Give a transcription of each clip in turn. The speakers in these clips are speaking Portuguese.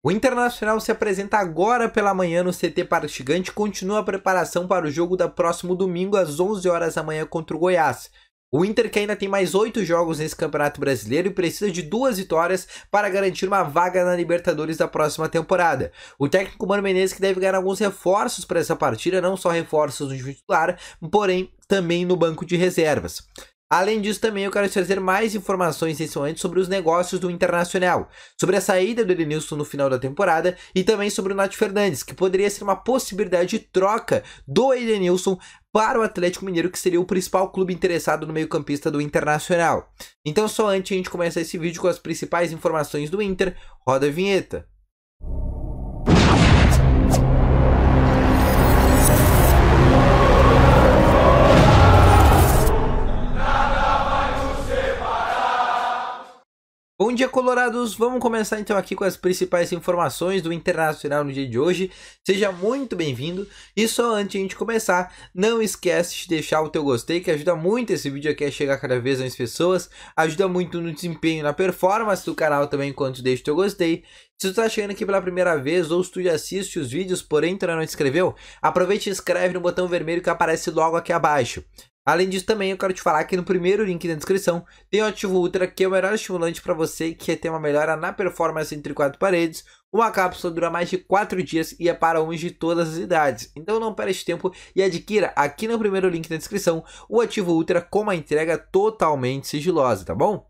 O Internacional se apresenta agora pela manhã no CT para Gigante e continua a preparação para o jogo da próximo domingo às 11 horas da manhã contra o Goiás. O Inter que ainda tem mais oito jogos nesse Campeonato Brasileiro e precisa de duas vitórias para garantir uma vaga na Libertadores da próxima temporada. O técnico Mano Menezes que deve ganhar alguns reforços para essa partida, não só reforços no titular, porém também no banco de reservas. Além disso, também eu quero te trazer mais informações recentes sobre os negócios do Internacional, sobre a saída do Edenilson no final da temporada e também sobre o Nath Fernandes, que poderia ser uma possibilidade de troca do Edenilson para o Atlético Mineiro, que seria o principal clube interessado no meio-campista do Internacional. Então, só antes de a gente começar esse vídeo com as principais informações do Inter, roda a vinheta. Bom dia, colorados! Vamos começar então aqui com as principais informações do Internacional no dia de hoje. Seja muito bem-vindo! E só antes de a gente começar, não esquece de deixar o teu gostei, que ajuda muito esse vídeo aqui a chegar cada vez mais pessoas, ajuda muito no desempenho, na performance do canal também, enquanto deixa o teu gostei. Se tu tá chegando aqui pela primeira vez ou se tu já assiste os vídeos, porém tu ainda não se inscreveu, aproveita e inscreve no botão vermelho que aparece logo aqui abaixo. Além disso, também eu quero te falar que no primeiro link na descrição tem o Ativo Ultra, que é o melhor estimulante para você que quer é ter uma melhora na performance entre quatro paredes. Uma cápsula dura mais de 4 dias e é para homens de todas as idades. Então não perde tempo e adquira aqui no primeiro link na descrição o Ativo Ultra com uma entrega totalmente sigilosa, tá bom?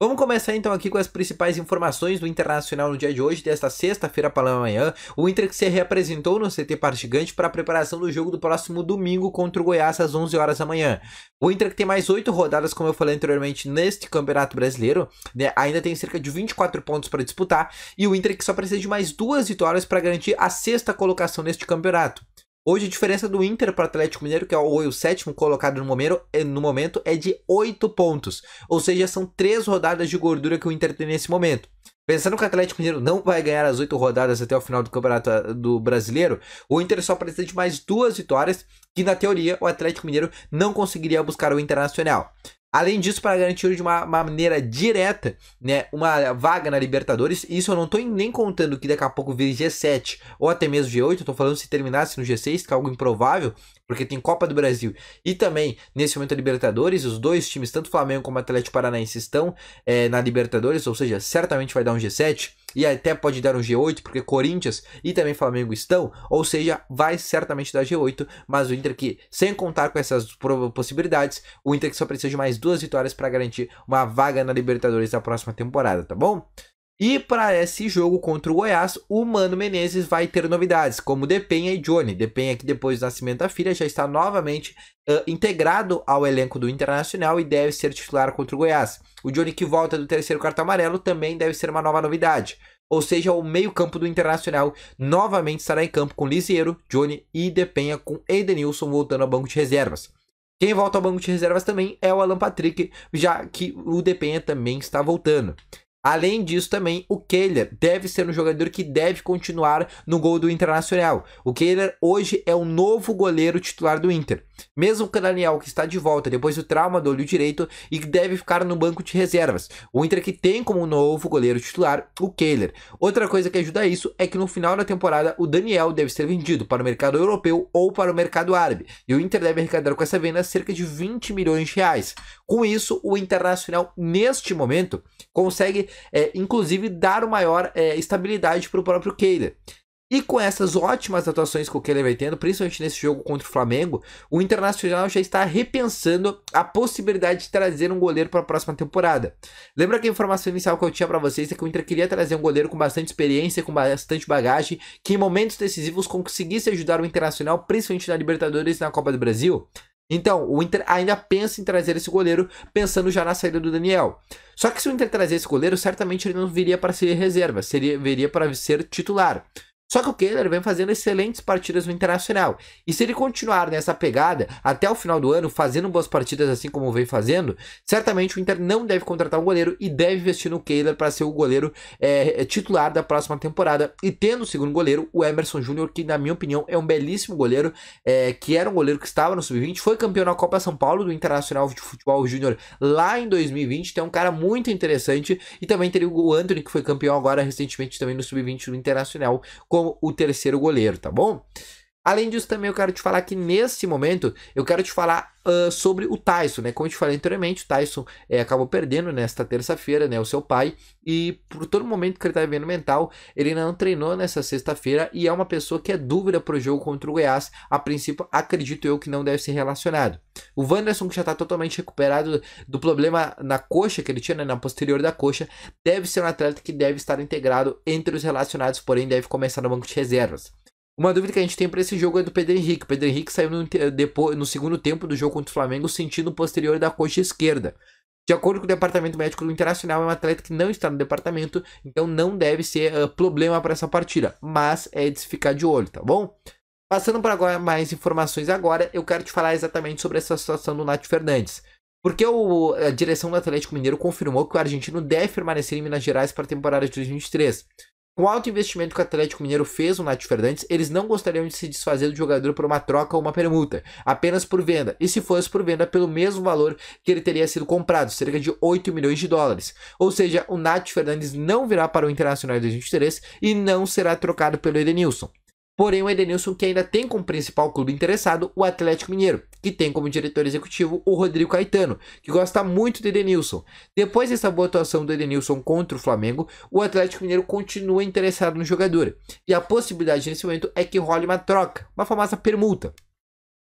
Vamos começar então aqui com as principais informações do Internacional no dia de hoje, desta sexta-feira pela manhã. O Inter que se reapresentou no CT Partigante para a preparação do jogo do próximo domingo contra o Goiás às 11 horas da manhã. O Inter que tem mais 8 rodadas, como eu falei anteriormente, neste Campeonato Brasileiro, né, ainda tem cerca de 24 pontos para disputar, e o Inter que só precisa de mais duas vitórias para garantir a sexta colocação neste campeonato. Hoje a diferença do Inter para o Atlético Mineiro, que é o, sétimo colocado no momento, eh, no momento, é de 8 pontos. Ou seja, são 3 rodadas de gordura que o Inter tem nesse momento. Pensando que o Atlético Mineiro não vai ganhar as oito rodadas até o final do Campeonato eh, do Brasileiro, o Inter só precisa de mais duas vitórias, que na teoria o Atlético Mineiro não conseguiria buscar o Internacional. Além disso, para garantir de uma maneira direta né, uma vaga na Libertadores, isso eu não estou nem contando que daqui a pouco vire G7 ou até mesmo G8, estou falando se terminasse no G6, que é algo improvável, porque tem Copa do Brasil e também, nesse momento, a Libertadores, os dois times, tanto Flamengo como Atlético Paranaense, estão é, na Libertadores, ou seja, certamente vai dar um G7 e até pode dar um G8, porque Corinthians e também Flamengo estão, ou seja, vai certamente dar G8, mas o Inter que, sem contar com essas possibilidades, o Inter que só precisa de mais duas vitórias para garantir uma vaga na Libertadores da próxima temporada, tá bom? E para esse jogo contra o Goiás, o Mano Menezes vai ter novidades, como Depenha e Johnny. Depenha, que depois do nascimento da filha, já está novamente uh, integrado ao elenco do Internacional e deve ser titular contra o Goiás. O Johnny, que volta do terceiro cartão amarelo, também deve ser uma nova novidade. Ou seja, o meio-campo do Internacional novamente estará em campo com Lisieiro, Johnny e Depenha, com Edenilson voltando ao banco de reservas. Quem volta ao banco de reservas também é o Alan Patrick, já que o Depenha também está voltando. Além disso, também o Kehler deve ser um jogador que deve continuar no gol do Internacional. O Kehler hoje é o novo goleiro titular do Inter. Mesmo o Daniel, que está de volta depois do trauma do olho direito e que deve ficar no banco de reservas. O Inter que tem como novo goleiro titular o Kehler. Outra coisa que ajuda a isso é que no final da temporada o Daniel deve ser vendido para o mercado europeu ou para o mercado árabe. E o Inter deve arrecadar com essa venda cerca de 20 milhões de reais. Com isso, o Internacional, neste momento, consegue é, inclusive, dar uma maior é, estabilidade para o próprio Keila. E com essas ótimas atuações que o Keila vai tendo, principalmente nesse jogo contra o Flamengo, o Internacional já está repensando a possibilidade de trazer um goleiro para a próxima temporada. Lembra que a informação inicial que eu tinha para vocês é que o Inter queria trazer um goleiro com bastante experiência, com bastante bagagem, que em momentos decisivos conseguisse ajudar o Internacional, principalmente na Libertadores e na Copa do Brasil? Então, o Inter ainda pensa em trazer esse goleiro, pensando já na saída do Daniel. Só que se o Inter trazer esse goleiro, certamente ele não viria para ser reserva, seria, viria para ser titular. Só que o Kehler vem fazendo excelentes partidas no Internacional. E se ele continuar nessa pegada até o final do ano, fazendo boas partidas assim como vem fazendo, certamente o Inter não deve contratar um goleiro e deve investir no Kehler para ser o goleiro é, é, titular da próxima temporada. E tendo o segundo goleiro, o Emerson Júnior, que na minha opinião é um belíssimo goleiro, é, que era um goleiro que estava no Sub-20, foi campeão na Copa São Paulo do Internacional de Futebol Júnior lá em 2020. Então é um cara muito interessante. E também teria o Anthony, que foi campeão agora recentemente também no Sub-20 do Internacional. Com como o terceiro goleiro, tá bom? Além disso, também eu quero te falar que nesse momento eu quero te falar uh, sobre o Tyson, né? Como eu te falei anteriormente, o Tyson é, acabou perdendo nesta terça-feira, né? O seu pai, e por todo momento que ele tá vivendo mental, ele não treinou nessa sexta-feira e é uma pessoa que é dúvida pro jogo contra o Goiás. A princípio, acredito eu que não deve ser relacionado. O Wanderson, que já tá totalmente recuperado do problema na coxa que ele tinha, né? Na posterior da coxa, deve ser um atleta que deve estar integrado entre os relacionados, porém deve começar no banco de reservas. Uma dúvida que a gente tem para esse jogo é do Pedro Henrique. O Pedro Henrique saiu no, depois, no segundo tempo do jogo contra o Flamengo, sentindo posterior da coxa esquerda. De acordo com o departamento médico do Internacional, é um atleta que não está no departamento, então não deve ser uh, problema para essa partida. Mas é de se ficar de olho, tá bom? Passando para mais informações agora, eu quero te falar exatamente sobre essa situação do Nath Fernandes. Porque o, a direção do Atlético Mineiro confirmou que o argentino deve permanecer em Minas Gerais para a temporada de 2023. Com alto investimento que o Atlético Mineiro fez no Nath Fernandes, eles não gostariam de se desfazer do jogador por uma troca ou uma permuta, apenas por venda, e se fosse por venda pelo mesmo valor que ele teria sido comprado, cerca de 8 milhões de dólares. Ou seja, o Nath Fernandes não virá para o Internacional de 2023 e não será trocado pelo Edenilson. Porém, o Edenilson que ainda tem como principal clube interessado o Atlético Mineiro, que tem como diretor executivo o Rodrigo Caetano, que gosta muito do Edenilson. Depois dessa boa atuação do Edenilson contra o Flamengo, o Atlético Mineiro continua interessado no jogador. E a possibilidade nesse momento é que role uma troca, uma famosa permuta.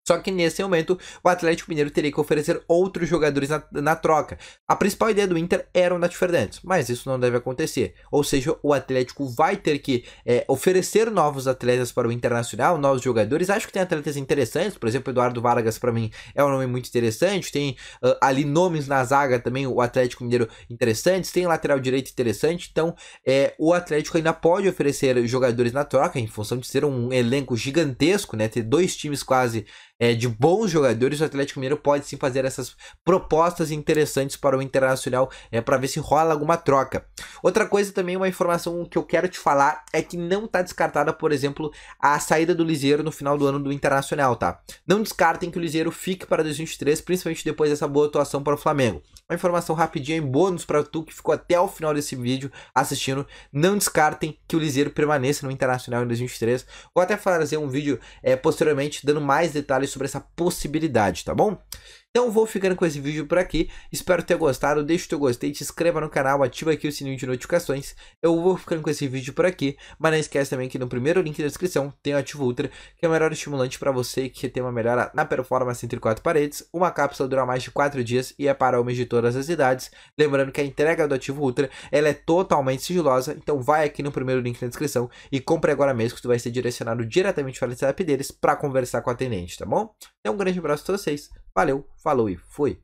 Só que nesse momento, o Atlético Mineiro teria que oferecer outros jogadores na, na, troca. A principal ideia do Inter era o Nath Fernandes, mas isso não deve acontecer. Ou seja, o Atlético vai ter que é, oferecer novos atletas para o Internacional, novos jogadores. Acho que tem atletas interessantes, por exemplo, Eduardo Vargas, para mim, é um nome muito interessante. Tem uh, ali nomes na zaga também, o Atlético Mineiro interessantes. Tem lateral direito interessante. Então, é, o Atlético ainda pode oferecer jogadores na troca, em função de ser um elenco gigantesco, né? Ter dois times quase é, de bons jogadores, o Atlético Mineiro pode sim fazer essas propostas interessantes para o Internacional é, para ver se rola alguma troca. Outra coisa também, uma informação que eu quero te falar é que não está descartada, por exemplo, a saída do Liseiro no final do ano do Internacional, tá? Não descartem que o Liseiro fique para 2023, principalmente depois dessa boa atuação para o Flamengo. Uma informação rapidinha em bônus para tu que ficou até o final desse vídeo assistindo. Não descartem que o Liseiro permaneça no Internacional em 2023. Vou até fazer um vídeo é, posteriormente dando mais detalhes sobre essa possibilidade, tá bom? Então vou ficando com esse vídeo por aqui. Espero ter gostado. Deixe o teu gostei, te inscreva no canal, ativa aqui o sininho de notificações. Eu vou ficando com esse vídeo por aqui. Mas não esquece também que no primeiro link da descrição tem o Ativo Ultra, que é o melhor estimulante para você que tem uma melhora na performance entre quatro paredes. Uma cápsula dura mais de 4 dias e é para homens de todas as idades. Lembrando que a entrega do Ativo Ultra ela é totalmente sigilosa. Então vai aqui no primeiro link na descrição e compre agora mesmo que tu vai ser direcionado diretamente para o setup deles para conversar com a atendente, tá bom? Então um grande abraço a vocês. Valeu, falou e fui!